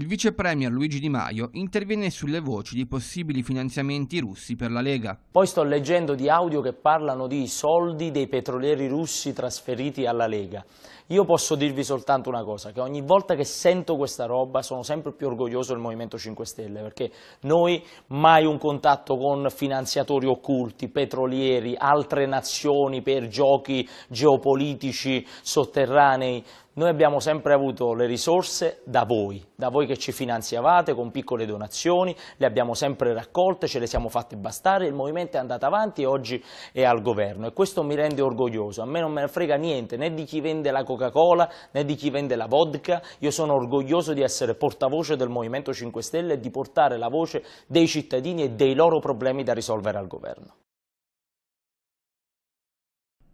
Il vice premier Luigi Di Maio interviene sulle voci di possibili finanziamenti russi per la Lega. Poi sto leggendo di audio che parlano di soldi dei petrolieri russi trasferiti alla Lega. Io posso dirvi soltanto una cosa, che ogni volta che sento questa roba sono sempre più orgoglioso del Movimento 5 Stelle, perché noi mai un contatto con finanziatori occulti, petrolieri, altre nazioni per giochi geopolitici sotterranei, noi abbiamo sempre avuto le risorse da voi, da voi che ci finanziavate con piccole donazioni, le abbiamo sempre raccolte, ce le siamo fatte bastare, il movimento è andato avanti e oggi è al governo e questo mi rende orgoglioso, a me non me ne frega niente né di chi vende la Coca-Cola né di chi vende la vodka, io sono orgoglioso di essere portavoce del Movimento 5 Stelle e di portare la voce dei cittadini e dei loro problemi da risolvere al governo.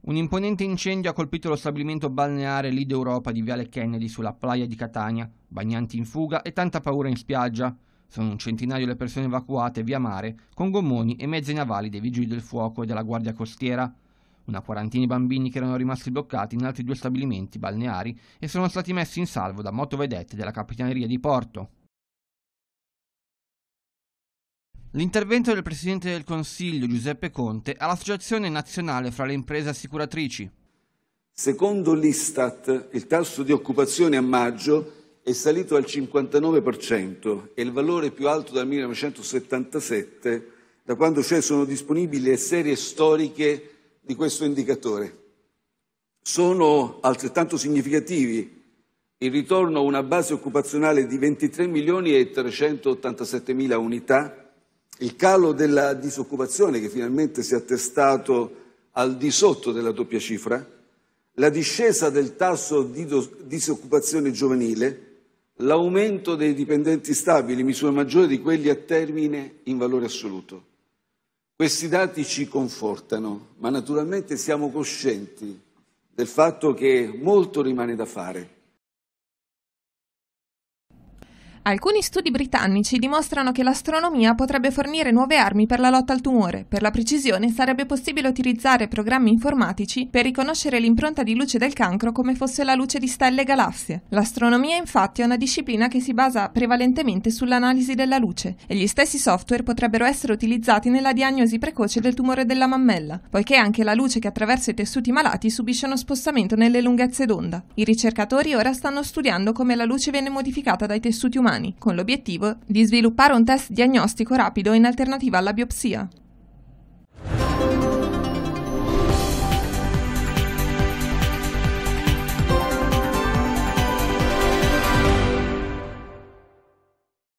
Un imponente incendio ha colpito lo stabilimento balneare Lid Europa di Viale Kennedy sulla playa di Catania, bagnanti in fuga e tanta paura in spiaggia. Sono un centinaio le persone evacuate via mare con gommoni e mezzi navali dei vigili del fuoco e della guardia costiera. Una quarantina di bambini che erano rimasti bloccati in altri due stabilimenti balneari e sono stati messi in salvo da motovedette della capitaneria di Porto. L'intervento del Presidente del Consiglio Giuseppe Conte all'Associazione Nazionale fra le Imprese Assicuratrici. Secondo l'Istat il tasso di occupazione a maggio è salito al 59% è il valore più alto dal 1977 da quando cioè sono disponibili le serie storiche di questo indicatore. Sono altrettanto significativi il ritorno a una base occupazionale di 23 milioni e 387 mila unità il calo della disoccupazione che finalmente si è attestato al di sotto della doppia cifra, la discesa del tasso di disoccupazione giovanile, l'aumento dei dipendenti stabili, misura maggiore di quelli a termine in valore assoluto. Questi dati ci confortano, ma naturalmente siamo coscienti del fatto che molto rimane da fare. Alcuni studi britannici dimostrano che l'astronomia potrebbe fornire nuove armi per la lotta al tumore. Per la precisione, sarebbe possibile utilizzare programmi informatici per riconoscere l'impronta di luce del cancro come fosse la luce di stelle e galassie. L'astronomia, infatti, è una disciplina che si basa prevalentemente sull'analisi della luce e gli stessi software potrebbero essere utilizzati nella diagnosi precoce del tumore della mammella, poiché anche la luce che attraversa i tessuti malati subisce uno spostamento nelle lunghezze d'onda. I ricercatori ora stanno studiando come la luce viene modificata dai tessuti umani umani, con l'obiettivo di sviluppare un test diagnostico rapido in alternativa alla biopsia.